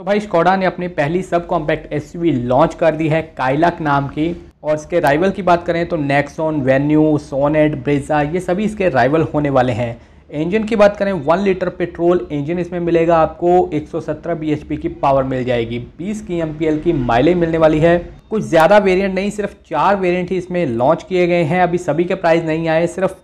तो भाई स्कोडा ने अपनी पहली सब कॉम्पैक्ट एस लॉन्च कर दी है काइलक नाम की और इसके राइवल की बात करें तो नेक्सोन वेन्यू सोनेट ब्रेजा ये सभी इसके राइवल होने वाले हैं इंजन की बात करें वन लीटर पेट्रोल इंजन इसमें मिलेगा आपको 117 सौ की पावर मिल जाएगी 20 की एम की माइलेज मिलने वाली है कुछ ज़्यादा वेरिएंट नहीं सिर्फ चार वेरिएंट ही इसमें लॉन्च किए गए हैं अभी सभी के प्राइस नहीं आए सिर्फ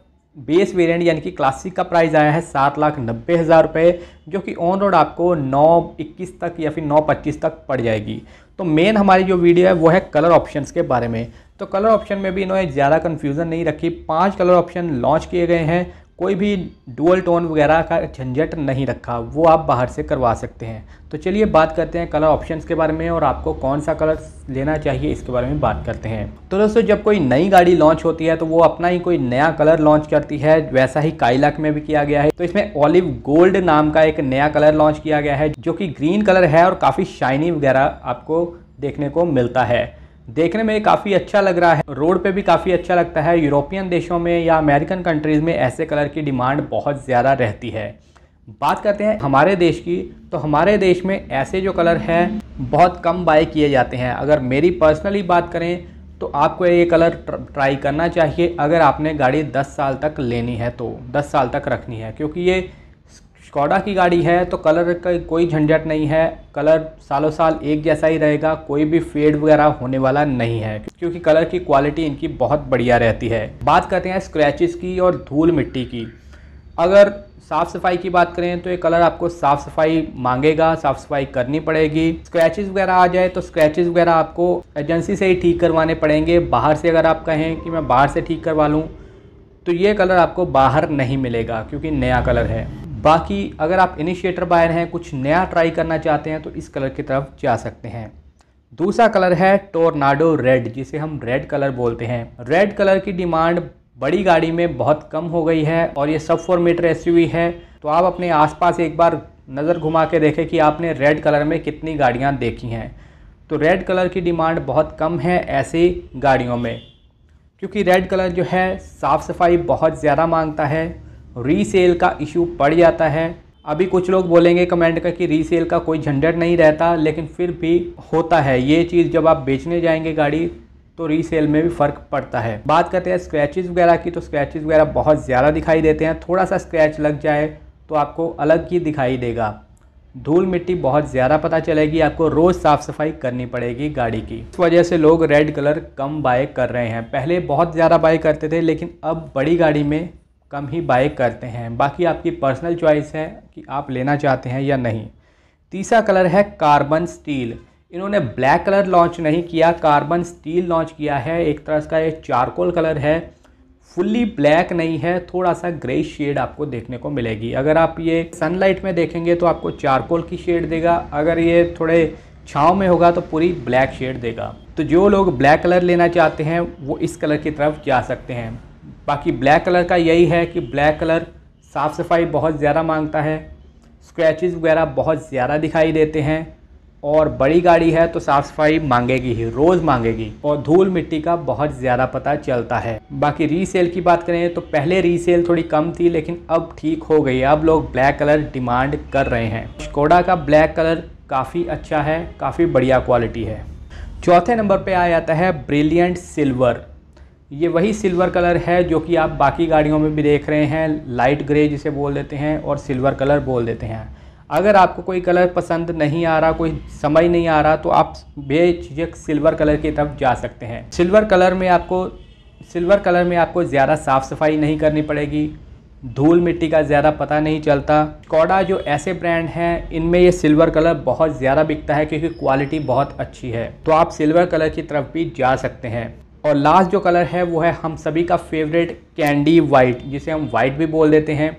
बेस वेरिएंट यानी कि क्लासिक का प्राइस आया है सात लाख नब्बे हज़ार रुपये जो कि ऑन रोड आपको नौ इक्कीस तक या फिर नौ पच्चीस तक पड़ जाएगी तो मेन हमारी जो वीडियो है वो है कलर ऑप्शंस के बारे में तो कलर ऑप्शन में भी इन्होंने ज़्यादा कन्फ्यूज़न नहीं रखी पाँच कलर ऑप्शन लॉन्च किए गए हैं कोई भी डुअल टोन वगैरह का झंझट नहीं रखा वो आप बाहर से करवा सकते हैं तो चलिए बात करते हैं कलर ऑप्शंस के बारे में और आपको कौन सा कलर लेना चाहिए इसके बारे में बात करते हैं तो दोस्तों जब कोई नई गाड़ी लॉन्च होती है तो वो अपना ही कोई नया कलर लॉन्च करती है वैसा ही काइलाक में भी किया गया है तो इसमें ऑलिव गोल्ड नाम का एक नया कलर लॉन्च किया गया है जो कि ग्रीन कलर है और काफ़ी शाइनी वगैरह आपको देखने को मिलता है देखने में काफ़ी अच्छा लग रहा है रोड पे भी काफ़ी अच्छा लगता है यूरोपियन देशों में या अमेरिकन कंट्रीज़ में ऐसे कलर की डिमांड बहुत ज़्यादा रहती है बात करते हैं हमारे देश की तो हमारे देश में ऐसे जो कलर हैं बहुत कम बाय किए जाते हैं अगर मेरी पर्सनली बात करें तो आपको ये कलर ट्राई करना चाहिए अगर आपने गाड़ी 10 साल तक लेनी है तो 10 साल तक रखनी है क्योंकि ये स्कॉडा की गाड़ी है तो कलर का कोई झंझट नहीं है कलर सालों साल एक जैसा ही रहेगा कोई भी फेड वगैरह होने वाला नहीं है क्योंकि कलर की क्वालिटी इनकी बहुत बढ़िया रहती है बात करते हैं स्क्रैचेस की और धूल मिट्टी की अगर साफ़ सफाई की बात करें तो ये कलर आपको साफ़ सफाई मांगेगा साफ़ सफाई करनी पड़ेगी स्क्रैचेस वगैरह आ जाए तो स्क्रैचेस वगैरह आपको एजेंसी से ही ठीक करवाने पड़ेंगे बाहर से अगर आप कहें कि मैं बाहर से ठीक करवा लूँ तो ये कलर आपको बाहर नहीं मिलेगा क्योंकि नया कलर है बाकी अगर आप इनिशिएटर बायर हैं कुछ नया ट्राई करना चाहते हैं तो इस कलर की तरफ जा सकते हैं दूसरा कलर है टोर्नाडो रेड जिसे हम रेड कलर बोलते हैं रेड कलर की डिमांड बड़ी गाड़ी में बहुत कम हो गई है और ये सब फोर मीटर एस है तो आप अपने आसपास एक बार नज़र घुमा के देखें कि आपने रेड कलर में कितनी गाड़ियाँ देखी हैं तो रेड कलर की डिमांड बहुत कम है ऐसी गाड़ियों में क्योंकि रेड कलर जो है साफ़ सफाई बहुत ज़्यादा मांगता है रीसेल का इशू पड़ जाता है अभी कुछ लोग बोलेंगे कमेंट का कि रीसेल का कोई झंझट नहीं रहता लेकिन फिर भी होता है ये चीज़ जब आप बेचने जाएंगे गाड़ी तो रीसेल में भी फ़र्क पड़ता है बात करते हैं स्क्रैचेज़ वगैरह की तो स्क्रैचेज़ वगैरह बहुत ज़्यादा दिखाई देते हैं थोड़ा सा स्क्रैच लग जाए तो आपको अलग ही दिखाई देगा धूल मिट्टी बहुत ज़्यादा पता चलेगी आपको रोज़ साफ़ सफाई करनी पड़ेगी गाड़ी की इस वजह से लोग रेड कलर कम बाय कर रहे हैं पहले बहुत ज़्यादा बाय करते थे लेकिन अब बड़ी गाड़ी में कम ही बाय करते हैं बाकी आपकी पर्सनल चॉइस है कि आप लेना चाहते हैं या नहीं तीसरा कलर है कार्बन स्टील इन्होंने ब्लैक कलर लॉन्च नहीं किया कार्बन स्टील लॉन्च किया है एक तरह का ये चारकोल कलर है फुल्ली ब्लैक नहीं है थोड़ा सा ग्रे शेड आपको देखने को मिलेगी अगर आप ये सनलाइट में देखेंगे तो आपको चारकोल की शेड देगा अगर ये थोड़े छाँव में होगा तो पूरी ब्लैक शेड देगा तो जो लोग ब्लैक कलर लेना चाहते हैं वो इस कलर की तरफ जा सकते हैं बाकी ब्लैक कलर का यही है कि ब्लैक कलर साफ़ सफाई बहुत ज़्यादा मांगता है स्क्रैचेस वगैरह बहुत ज़्यादा दिखाई देते हैं और बड़ी गाड़ी है तो साफ़ सफाई मांगेगी ही रोज़ मांगेगी और धूल मिट्टी का बहुत ज़्यादा पता चलता है बाकी रीसेल की बात करें तो पहले रीसेल थोड़ी कम थी लेकिन अब ठीक हो गई अब लोग ब्लैक कलर डिमांड कर रहे हैं स्कोडा का ब्लैक कलर काफ़ी अच्छा है काफ़ी बढ़िया क्वालिटी है चौथे नंबर पे आ जाता है ब्रिलियंट सिल्वर ये वही सिल्वर कलर है जो कि आप बाकी गाड़ियों में भी देख रहे हैं लाइट ग्रे जिसे बोल देते हैं और सिल्वर कलर बोल देते हैं अगर आपको कोई कलर पसंद नहीं आ रहा कोई समझ नहीं आ रहा तो आप बेझिझक सिल्वर कलर की तरफ जा सकते हैं सिल्वर कलर में आपको सिल्वर कलर में आपको ज़्यादा साफ़ सफाई नहीं करनी पड़ेगी धूल मिट्टी का ज़्यादा पता नहीं चलता कोडा जो ऐसे ब्रांड हैं इनमें ये सिल्वर कलर बहुत ज़्यादा बिकता है क्योंकि क्वालिटी बहुत अच्छी है तो आप सिल्वर कलर की तरफ भी जा सकते हैं और लास्ट जो कलर है वो है हम सभी का फेवरेट कैंडी वाइट जिसे हम वाइट भी बोल देते हैं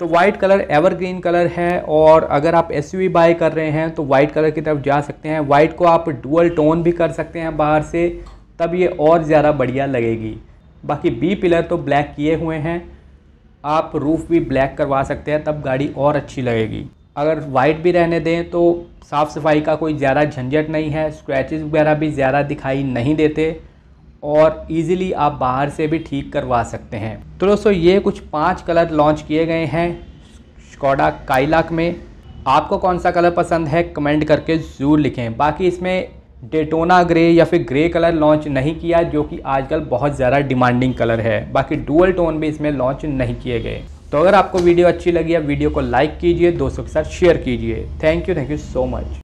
तो वाइट कलर एवरग्रीन कलर है और अगर आप एस बाय कर रहे हैं तो वाइट कलर की तरफ जा सकते हैं वाइट को आप डुअल टोन भी कर सकते हैं बाहर से तब ये और ज़्यादा बढ़िया लगेगी बाकी बी पिलर तो ब्लैक किए हुए हैं आप रूफ़ भी ब्लैक करवा सकते हैं तब गाड़ी और अच्छी लगेगी अगर वाइट भी रहने दें तो साफ़ सफाई का कोई ज़्यादा झंझट नहीं है स्क्रैचेस वगैरह भी ज़्यादा दिखाई नहीं देते और इजीली आप बाहर से भी ठीक करवा सकते हैं तो दोस्तों ये कुछ पांच कलर लॉन्च किए गए हैं स्कॉडा काइलाक में आपको कौन सा कलर पसंद है कमेंट करके ज़रूर लिखें बाकी इसमें डेटोना ग्रे या फिर ग्रे कलर लॉन्च नहीं किया जो कि आजकल बहुत ज़्यादा डिमांडिंग कलर है बाकी डुअल टोन भी इसमें लॉन्च नहीं किए गए तो अगर आपको वीडियो अच्छी लगी है वीडियो को लाइक कीजिए दोस्तों के साथ शेयर कीजिए thank you thank you so much